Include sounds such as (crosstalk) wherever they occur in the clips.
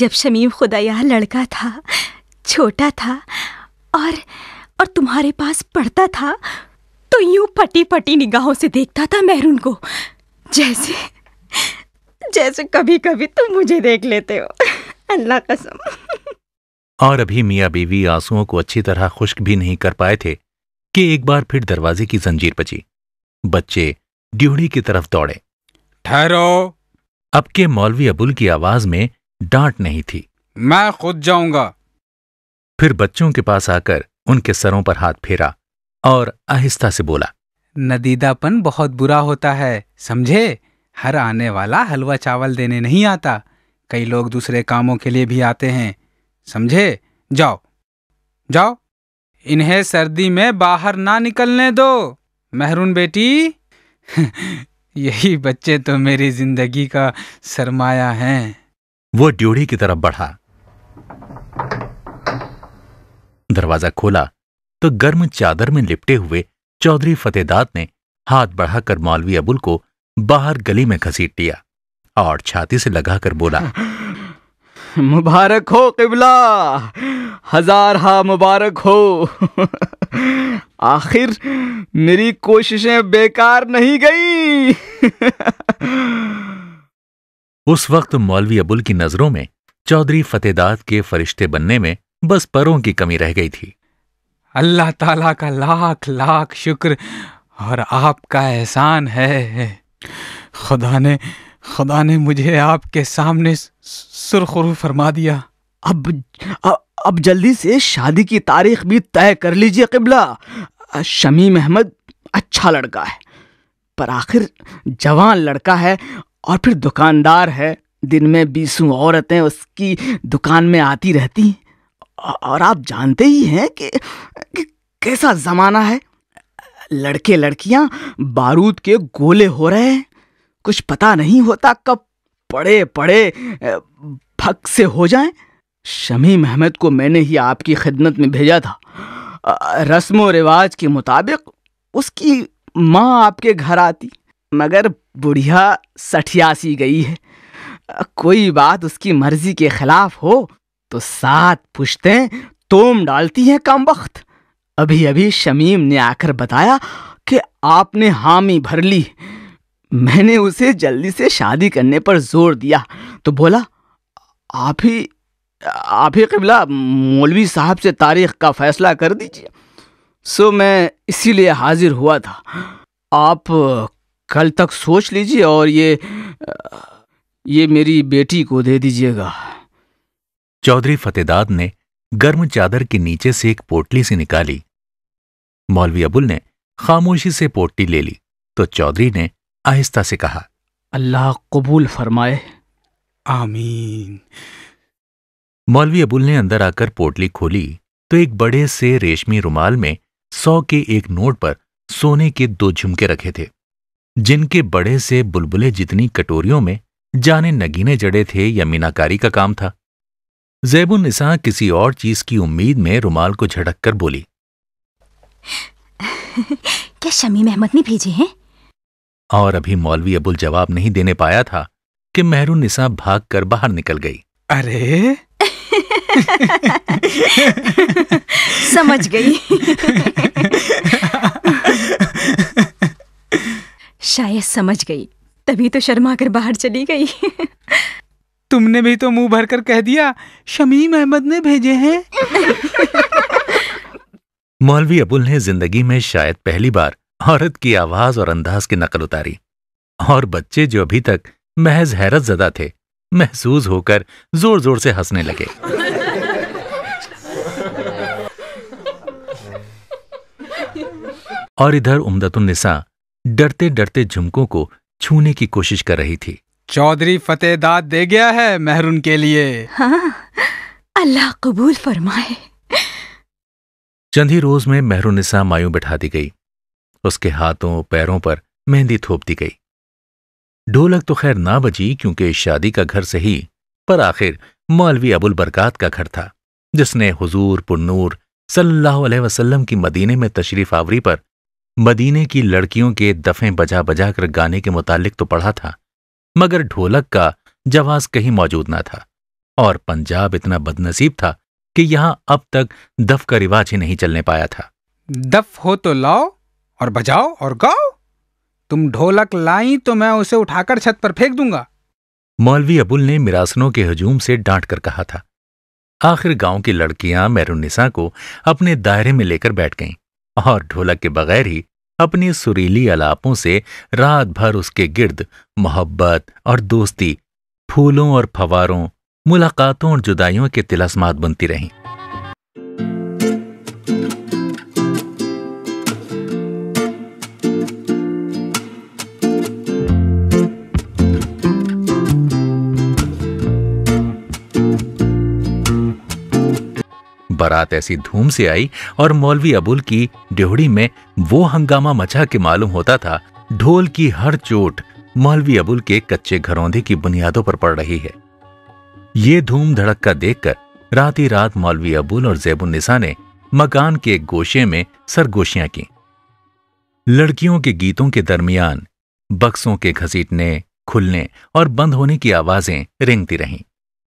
जब शमीम खुदा यहाँ लड़का था छोटा था और और तुम्हारे पास पढ़ता था तो यूं पटी पटी निगाहों से देखता था मेहरून को जैसे जैसे कभी कभी तुम मुझे देख लेते हो अल्लाह कसम और अभी मियाँ बीवी आंसुओं को अच्छी तरह खुश्क भी नहीं कर पाए थे कि एक बार फिर दरवाजे की जंजीर बची बच्चे ड्यूढ़ी की तरफ दौड़े ठहरो अब के मौलवी अबुल की आवाज में डांट नहीं थी मैं खुद जाऊंगा फिर बच्चों के पास आकर उनके सरों पर हाथ फेरा और आहिस्ता से बोला नदीदापन बहुत बुरा होता है समझे हर आने वाला हलवा चावल देने नहीं आता कई लोग दूसरे कामों के लिए भी आते हैं समझे जाओ जाओ इन्हें सर्दी में बाहर ना निकलने दो मेहरून बेटी (laughs) यही बच्चे तो मेरी जिंदगी का सरमाया हैं वो ड्योढ़ी की तरफ बढ़ा दरवाजा खोला तो गर्म चादर में लिपटे हुए चौधरी फतेहदात ने हाथ बढ़ाकर मौलवी अबुल को बाहर गली में घसीट दिया और छाती से लगाकर बोला मुबारक हो किबला हजार हा मुबारक हो आखिर मेरी कोशिशें बेकार नहीं गई उस वक्त मौलवी अबुल की नजरों में चौधरी फतेहदाद के फरिश्ते बनने में बस परों की कमी रह गई थी अल्लाह ताला का लाख लाख शुक्र और आपका एहसान है खुदा ने खुदा ने मुझे आपके सामने सुरखरू फरमा दिया अब अब, अब जल्दी से शादी की तारीख भी तय कर लीजिए किबला शमीम अहमद अच्छा लड़का है पर आखिर जवान लड़का है और फिर दुकानदार है दिन में बीसों औरतें उसकी दुकान में आती रहती और आप जानते ही हैं कि, कि कैसा ज़माना है लड़के लड़कियां बारूद के गोले हो रहे हैं कुछ पता नहीं होता कब पड़े पड़े भक से हो जाएं शमी अहमद को मैंने ही आपकी खिदमत में भेजा था रस्म व रिवाज के मुताबिक उसकी माँ आपके घर आती मगर बुढ़िया सठिया सी गई है कोई बात उसकी मर्जी के खिलाफ हो तो सात पुश्तें तोम डालती हैं कम वक्त अभी अभी शमीम ने आकर बताया कि आपने हामी भर ली मैंने उसे जल्दी से शादी करने पर जोर दिया तो बोला आप ही आप ही कबला मौलवी साहब से तारीख का फैसला कर दीजिए सो मैं इसीलिए हाजिर हुआ था आप कल तक सोच लीजिए और ये ये मेरी बेटी को दे दीजिएगा चौधरी फतेदाद ने गर्म चादर के नीचे से एक पोटली सी निकाली मौलवी अबुल ने खामोशी से पोटली ले ली तो चौधरी ने आहिस्ता से कहा अल्लाह कबूल फरमाए आमीन मौलवी अबुल ने अंदर आकर पोटली खोली तो एक बड़े से रेशमी रुमाल में सौ के एक नोट पर सोने के दो झुमके रखे थे जिनके बड़े से बुलबुले जितनी कटोरियों में जाने नगीने जड़े थे या मीनाकारी का काम था जैबुल निसा किसी और चीज की उम्मीद में रुमाल को झटक कर बोली (laughs) क्या शमी महमद ने भेजे हैं और अभी मौलवी अबुल जवाब नहीं देने पाया था कि मेहरू निसा भाग कर बाहर निकल गई अरे (laughs) समझ गई (laughs) शायद समझ गई तभी तो शर्मा कर बाहर चली गई तुमने भी तो मुंह भरकर कह दिया शमीम अहमद ने भेजे हैं मौलवी अबुल ने जिंदगी में शायद पहली बार औरत की आवाज और अंदाज की नकल उतारी और बच्चे जो अभी तक महज हैरत जदा थे महसूस होकर जोर जोर से हंसने लगे और इधर निसा डरते डरते झुमकों को छूने की कोशिश कर रही थी चौधरी फतेह दाद दे गया है मेहरून के लिए हाँ, अल्लाह कबूल फरमाए चंद ही रोज में मेहरुनिसा मायू बिठा दी गई उसके हाथों पैरों पर मेहंदी थोप दी गई ढोलक तो खैर ना बजी क्योंकि शादी का घर सही पर आखिर मौलवी अबुल बरकत का घर था जिसने हुजूर पुन्नूर सल्लल्लाहु अलैहि वसल्लम की मदीने में तशरीफ आवरी पर मदीने की लड़कियों के दफे बजा बजा कर गाने के मुतालिक तो पढ़ा था मगर ढोलक का जवाज कहीं मौजूद ना था और पंजाब इतना बदनसीब था कि यहां अब तक दफ का रिवाज ही नहीं चलने पाया था दफ हो तो लाओ और बजाओ और गाओ तुम ढोलक लाई तो मैं उसे उठाकर छत पर फेंक दूंगा मौलवी अबुल ने मिरासनों के हजूम से डांट कर कहा था आखिर गांव की लड़कियां मैरुनिसा को अपने दायरे में लेकर बैठ गईं और ढोलक के बगैर ही अपने सुरीली अलापों से रात भर उसके गिर्द मोहब्बत और दोस्ती फूलों और फवारों मुलाकातों और जुदाइयों के तिलस्मात बनती रहीं बारात ऐसी धूम से आई और मौलवी अबुल की ड्योहड़ी में वो हंगामा मचा के मालूम होता था ढोल की हर चोट मौलवी अबुल के कच्चे घरौंदे की बुनियादों पर पड़ रही है ये धूम का देखकर रात ही रात मौलवी अबुल और जैबुलनिसा ने मकान के गोशे में सरगोशियां की लड़कियों के गीतों के दरमियान बक्सों के घसीटने खुलने और बंद होने की आवाजें रेंगती रहीं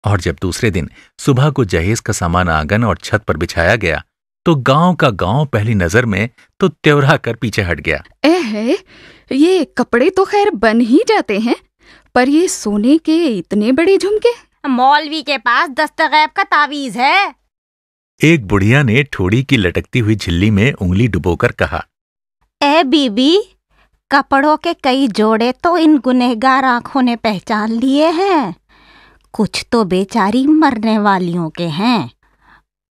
और जब दूसरे दिन सुबह को जहेज का सामान आंगन और छत पर बिछाया गया तो गांव का गांव पहली नजर में तो त्योरा कर पीछे हट गया एहे, ये कपड़े तो खैर बन ही जाते हैं पर ये सोने के इतने बड़े झुमके मौलवी के पास दस्तगैब का तावीज है एक बुढ़िया ने ठोड़ी की लटकती हुई झिल्ली में उंगली डुबोकर कहा ए बीबी कपड़ों के कई जोड़े तो इन गुनहगार आंखों ने पहचान लिए हैं कुछ तो बेचारी मरने वालियों के हैं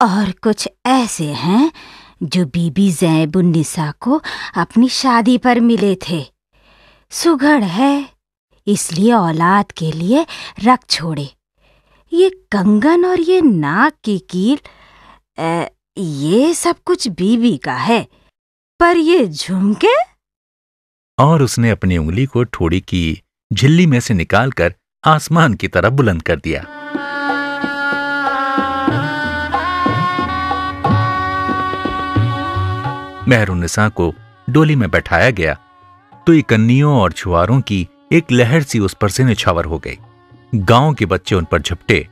और कुछ ऐसे हैं जो बीबी जैबुन्निसा को अपनी शादी पर मिले थे सुगढ़ है इसलिए औलाद के लिए रख छोड़े ये कंगन और ये नाक की कील ए, ये सब कुछ बीबी का है पर ये झुमके और उसने अपनी उंगली को ठोड़ी की झिल्ली में से निकालकर आसमान की तरफ बुलंद कर दिया मेहरुन्निसा को डोली में बैठाया गया तो इकन्नियों और छुआरों की एक लहर सी उस पर से निछावर हो गई गांव के बच्चे उन पर झपटे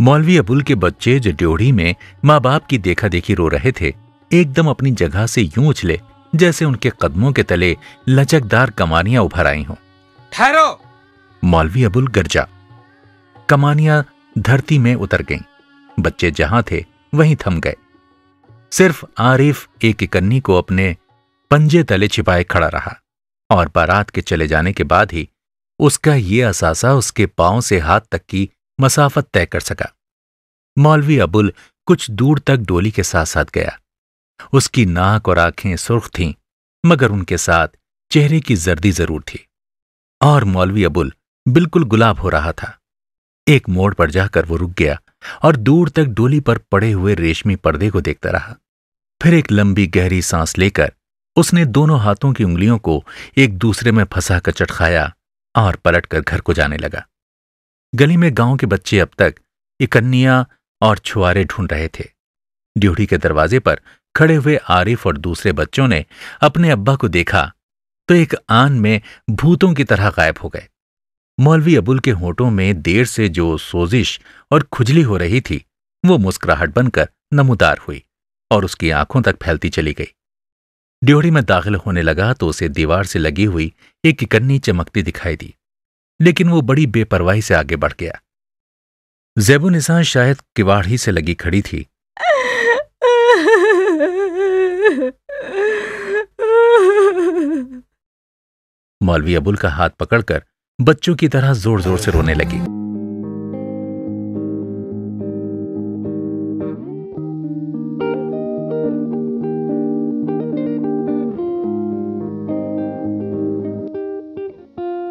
मौलवी अबुल के बच्चे जो ड्योढ़ी में माँ बाप की देखा देखी रो रहे थे एकदम अपनी जगह से यूं उछले जैसे उनके कदमों के तले लचकदार कमानियां उभर आई हों ठहरो मौलवी अबुल गर्जा कमानियां धरती में उतर गईं बच्चे जहां थे वहीं थम गए सिर्फ आरिफ एक इकन्नी को अपने पंजे तले छिपाए खड़ा रहा और बारात के चले जाने के बाद ही उसका ये असासा उसके पांव से हाथ तक की मसाफत तय कर सका मौलवी अबुल कुछ दूर तक डोली के साथ साथ गया उसकी नाक और आंखें सुर्ख थीं मगर उनके साथ चेहरे की जर्दी जरूर थी और मौलवी अबुल बिल्कुल गुलाब हो रहा था एक मोड़ पर जाकर वो रुक गया और दूर तक डोली पर पड़े हुए रेशमी पर्दे को देखता रहा फिर एक लंबी गहरी सांस लेकर उसने दोनों हाथों की उंगलियों को एक दूसरे में फंसा कर चटखाया और पलटकर घर को जाने लगा गली में गांव के बच्चे अब तक इकन्निया और छुआरे ढूंढ रहे थे ड्यूढ़ी के दरवाजे पर खड़े हुए आरिफ और दूसरे बच्चों ने अपने अब्बा को देखा तो एक आन में भूतों की तरह गायब हो गए मौलवी अबुल के होठों में देर से जो सोजिश और खुजली हो रही थी वो मुस्कुराहट बनकर नमोदार हुई और उसकी आंखों तक फैलती चली गई ड्योढ़ी में दाखिल होने लगा तो उसे दीवार से लगी हुई एक इकन्नी चमकती दिखाई दी लेकिन वो बड़ी बेपरवाही से आगे बढ़ गया जैबो निशान शायद किवाड़ ही से लगी खड़ी थी (laughs) मौलवी अबुल का हाथ पकड़कर बच्चों की तरह जोर जोर से रोने लगी